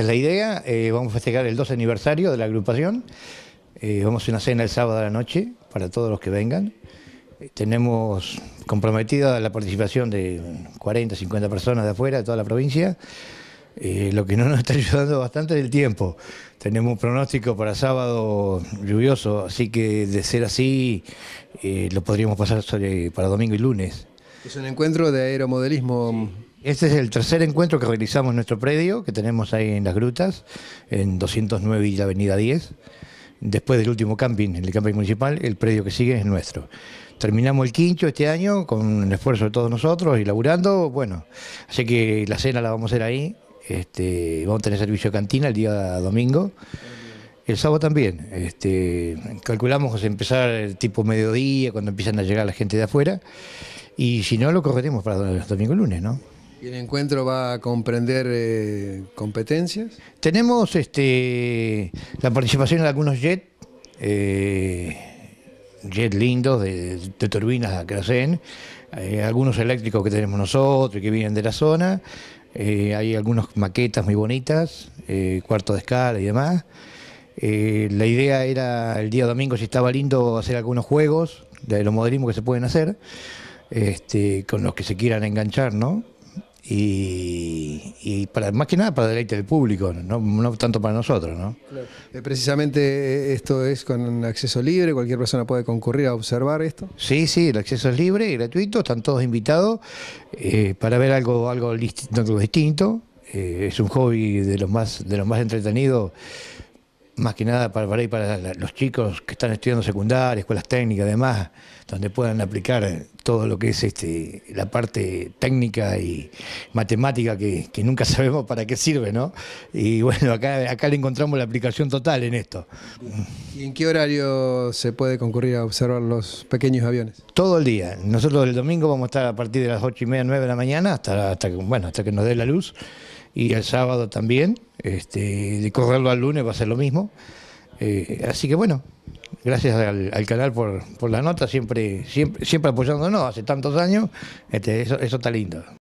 es la idea. Eh, vamos a festejar el 12 aniversario de la agrupación. Eh, vamos a una cena el sábado a la noche para todos los que vengan. Eh, tenemos comprometida la participación de 40, 50 personas de afuera, de toda la provincia. lo que no nos está ayudando bastante es el tiempo. Tenemos un pronóstico para sábado lluvioso, así que de ser así lo podríamos pasar para domingo y lunes. Es un encuentro de aeromodelismo. Este es el tercer encuentro que realizamos en nuestro predio, que tenemos ahí en Las Grutas, en 209 y la Avenida 10. Después del último camping, el camping municipal, el predio que sigue es nuestro. Terminamos el quincho este año con el esfuerzo de todos nosotros y laburando, bueno, así que la cena la vamos a hacer ahí, este, vamos a tener servicio de cantina el día domingo. El sábado también. Este, calculamos empezar el tipo mediodía, cuando empiezan a llegar la gente de afuera. Y si no, lo correremos para el domingo y lunes, ¿no? ¿Y el encuentro va a comprender eh, competencias? Tenemos este, la participación de algunos jets, eh, jets lindos de, turbinas a Krasen, eh, algunos eléctricos que tenemos nosotros y que vienen de la zona, hay algunas maquetas muy bonitas, cuarto de escala y demás. la idea era el día domingo, si estaba lindo, hacer algunos juegos de los modelismos que se pueden hacer este, con los que se quieran enganchar, ¿no? Y, para, más que nada para deleite del público, no, tanto para nosotros. ¿no? Eh, precisamente eh, esto es con acceso libre, cualquier persona puede concurrir a observar esto. Sí, sí, el acceso es libre, y gratuito, están todos invitados eh, para ver algo, algo, distinto. es un hobby de los más, de los más entretenidos más que nada para, para, los chicos que están estudiando secundaria, escuelas técnicas, además, donde puedan aplicar todo lo que es este, la parte técnica y matemática que, nunca sabemos para qué sirve, ¿no? Y bueno, acá, acá le encontramos la aplicación total en esto. ¿Y en qué horario se puede concurrir a observar los pequeños aviones? Todo el día. Nosotros el domingo vamos a estar a partir de las 8 y media, 9 de la mañana, hasta, hasta, bueno, hasta que nos dé la luz, y el sábado también este, de correrlo al lunes va a ser lo mismo. Eh, así que bueno, gracias al, canal por, la nota, siempre, siempre, siempre apoyándonos hace tantos años. Este, eso está lindo.